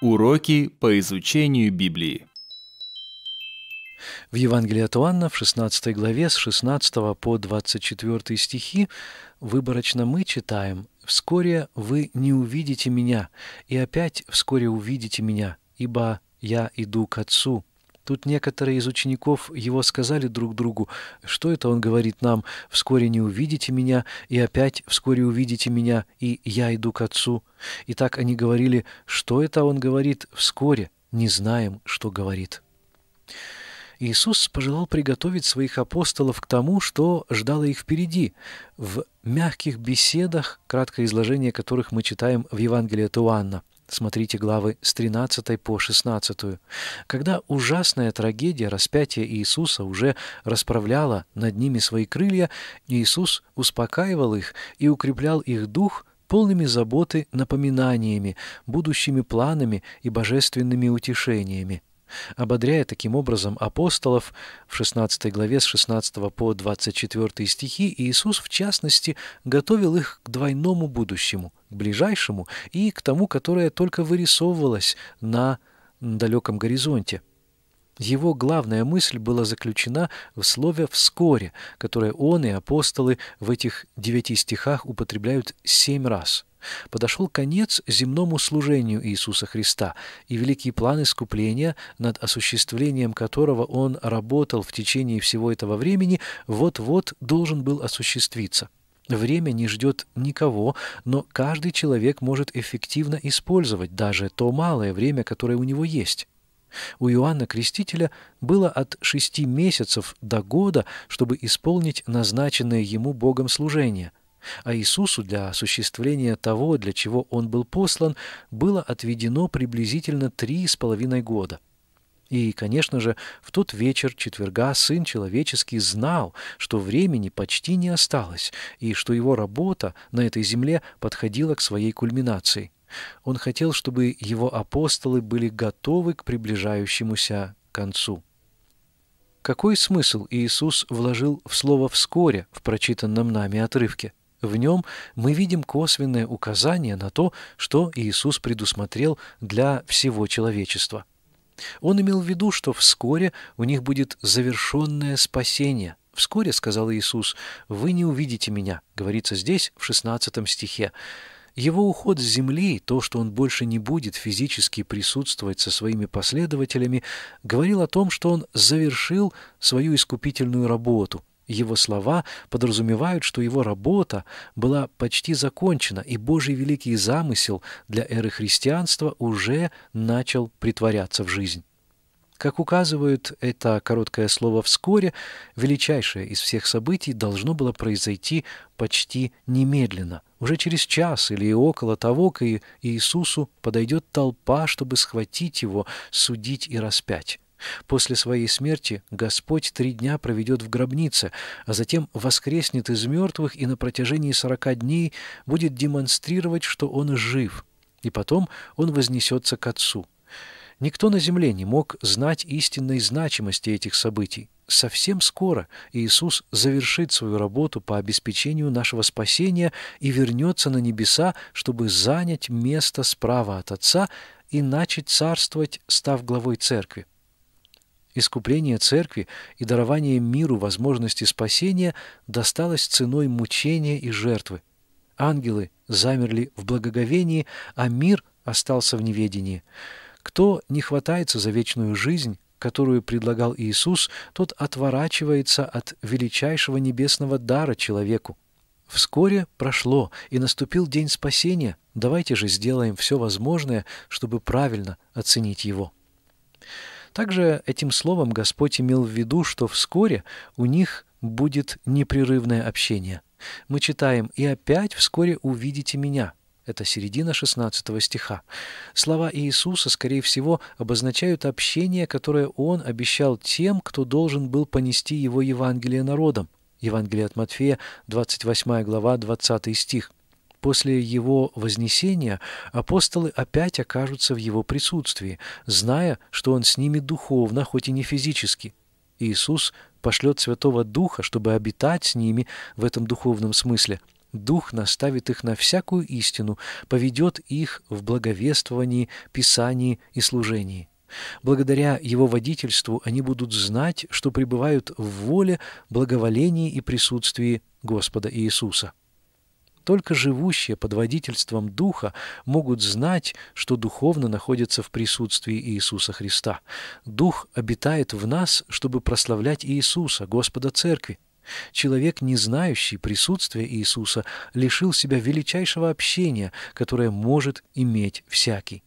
Уроки по изучению Библии. В Евангелии от Иоанна в 16 главе с 16 по 24 стихи выборочно мы читаем «Вскоре вы не увидите меня, и опять вскоре увидите меня, ибо я иду к Отцу, Тут некоторые из учеников его сказали друг другу, что это он говорит нам, вскоре не увидите меня, и опять вскоре увидите меня, и я иду к отцу. И так они говорили, что это он говорит вскоре, не знаем, что говорит. Иисус пожелал приготовить своих апостолов к тому, что ждало их впереди, в мягких беседах, краткое изложение которых мы читаем в Евангелии от Иоанна – Смотрите главы с 13 по 16, когда ужасная трагедия распятия Иисуса уже расправляла над ними свои крылья, Иисус успокаивал их и укреплял их дух полными заботы напоминаниями, будущими планами и божественными утешениями ободряя таким образом апостолов в 16 главе с 16 по 24 стихи, Иисус, в частности, готовил их к двойному будущему, к ближайшему и к тому, которое только вырисовывалось на далеком горизонте. Его главная мысль была заключена в слове «вскоре», которое он и апостолы в этих девяти стихах употребляют семь раз – Подошел конец земному служению Иисуса Христа и великий план искупления, над осуществлением которого Он работал в течение всего этого времени, вот-вот должен был осуществиться. Время не ждет никого, но каждый человек может эффективно использовать даже то малое время, которое у него есть. У Иоанна Крестителя было от шести месяцев до года, чтобы исполнить назначенное ему Богом служение – а Иисусу для осуществления того, для чего он был послан, было отведено приблизительно три с половиной года. И, конечно же, в тот вечер четверга Сын Человеческий знал, что времени почти не осталось, и что его работа на этой земле подходила к своей кульминации. Он хотел, чтобы его апостолы были готовы к приближающемуся концу. Какой смысл Иисус вложил в слово «вскоре» в прочитанном нами отрывке? В нем мы видим косвенное указание на то, что Иисус предусмотрел для всего человечества. Он имел в виду, что вскоре у них будет завершенное спасение. «Вскоре, — сказал Иисус, — вы не увидите меня», — говорится здесь в 16 стихе. Его уход с земли, то, что он больше не будет физически присутствовать со своими последователями, говорил о том, что он завершил свою искупительную работу, его слова подразумевают, что его работа была почти закончена, и Божий великий замысел для эры христианства уже начал притворяться в жизнь. Как указывают это короткое слово «вскоре», величайшее из всех событий должно было произойти почти немедленно. Уже через час или около того к Иисусу подойдет толпа, чтобы схватить его, судить и распять. После своей смерти Господь три дня проведет в гробнице, а затем воскреснет из мертвых и на протяжении сорока дней будет демонстрировать, что он жив, и потом он вознесется к Отцу. Никто на земле не мог знать истинной значимости этих событий. Совсем скоро Иисус завершит свою работу по обеспечению нашего спасения и вернется на небеса, чтобы занять место справа от Отца и начать царствовать, став главой Церкви. Искупление церкви и дарование миру возможности спасения досталось ценой мучения и жертвы. Ангелы замерли в благоговении, а мир остался в неведении. Кто не хватается за вечную жизнь, которую предлагал Иисус, тот отворачивается от величайшего небесного дара человеку. Вскоре прошло, и наступил день спасения. Давайте же сделаем все возможное, чтобы правильно оценить его. Также этим словом Господь имел в виду, что вскоре у них будет непрерывное общение. Мы читаем «И опять вскоре увидите меня». Это середина 16 стиха. Слова Иисуса, скорее всего, обозначают общение, которое Он обещал тем, кто должен был понести Его Евангелие народом. Евангелие от Матфея, 28 глава, 20 стих. После его вознесения апостолы опять окажутся в его присутствии, зная, что он с ними духовно, хоть и не физически. Иисус пошлет Святого Духа, чтобы обитать с ними в этом духовном смысле. Дух наставит их на всякую истину, поведет их в благовествовании, писании и служении. Благодаря его водительству они будут знать, что пребывают в воле, благоволении и присутствии Господа Иисуса. Только живущие под водительством Духа могут знать, что духовно находятся в присутствии Иисуса Христа. Дух обитает в нас, чтобы прославлять Иисуса, Господа Церкви. Человек, не знающий присутствия Иисуса, лишил себя величайшего общения, которое может иметь всякий.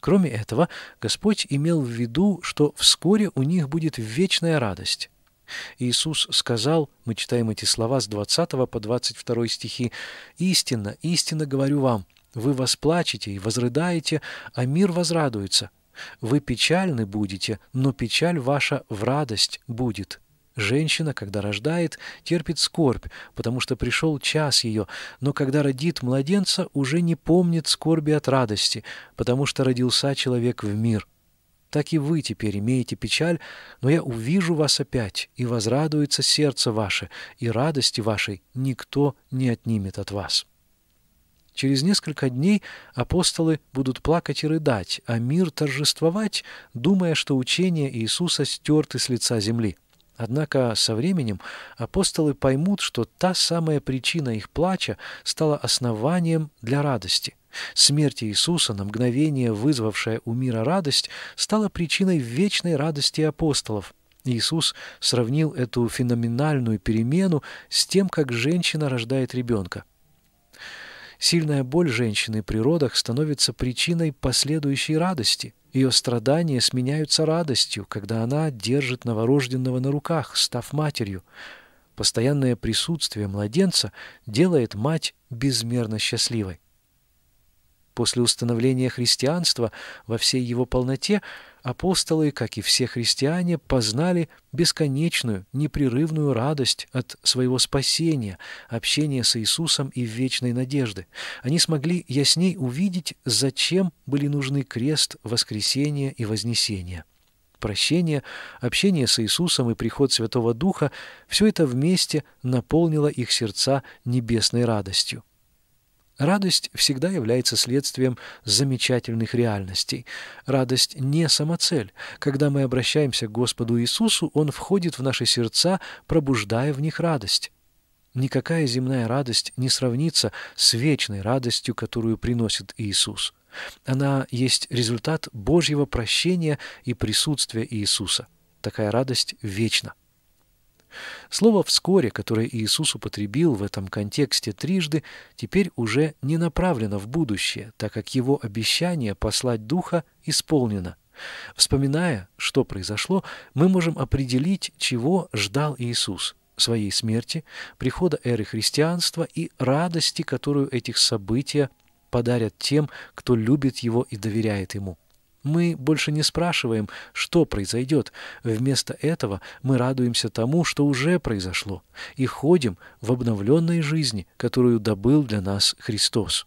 Кроме этого, Господь имел в виду, что вскоре у них будет вечная радость. Иисус сказал, мы читаем эти слова с 20 по 22 стихи, «Истинно, истинно говорю вам, вы восплачете и возрыдаете, а мир возрадуется. Вы печальны будете, но печаль ваша в радость будет». Женщина, когда рождает, терпит скорбь, потому что пришел час ее, но когда родит младенца, уже не помнит скорби от радости, потому что родился человек в мир так и вы теперь имеете печаль, но я увижу вас опять, и возрадуется сердце ваше, и радости вашей никто не отнимет от вас». Через несколько дней апостолы будут плакать и рыдать, а мир торжествовать, думая, что учение Иисуса стерты с лица земли. Однако со временем апостолы поймут, что та самая причина их плача стала основанием для радости. Смерть Иисуса, на мгновение вызвавшая у мира радость, стала причиной вечной радости апостолов. Иисус сравнил эту феноменальную перемену с тем, как женщина рождает ребенка. Сильная боль женщины при родах становится причиной последующей радости – ее страдания сменяются радостью, когда она держит новорожденного на руках, став матерью. Постоянное присутствие младенца делает мать безмерно счастливой. После установления христианства во всей его полноте апостолы, как и все христиане, познали бесконечную, непрерывную радость от своего спасения, общения с Иисусом и вечной надежды. Они смогли ясней увидеть, зачем были нужны крест, воскресение и вознесение. Прощение, общение с Иисусом и приход Святого Духа – все это вместе наполнило их сердца небесной радостью. Радость всегда является следствием замечательных реальностей. Радость не самоцель. Когда мы обращаемся к Господу Иисусу, Он входит в наши сердца, пробуждая в них радость. Никакая земная радость не сравнится с вечной радостью, которую приносит Иисус. Она есть результат Божьего прощения и присутствия Иисуса. Такая радость вечна. Слово «вскоре», которое Иисус употребил в этом контексте трижды, теперь уже не направлено в будущее, так как его обещание послать Духа исполнено. Вспоминая, что произошло, мы можем определить, чего ждал Иисус – своей смерти, прихода эры христианства и радости, которую этих события подарят тем, кто любит его и доверяет ему. Мы больше не спрашиваем, что произойдет. Вместо этого мы радуемся тому, что уже произошло, и ходим в обновленной жизни, которую добыл для нас Христос.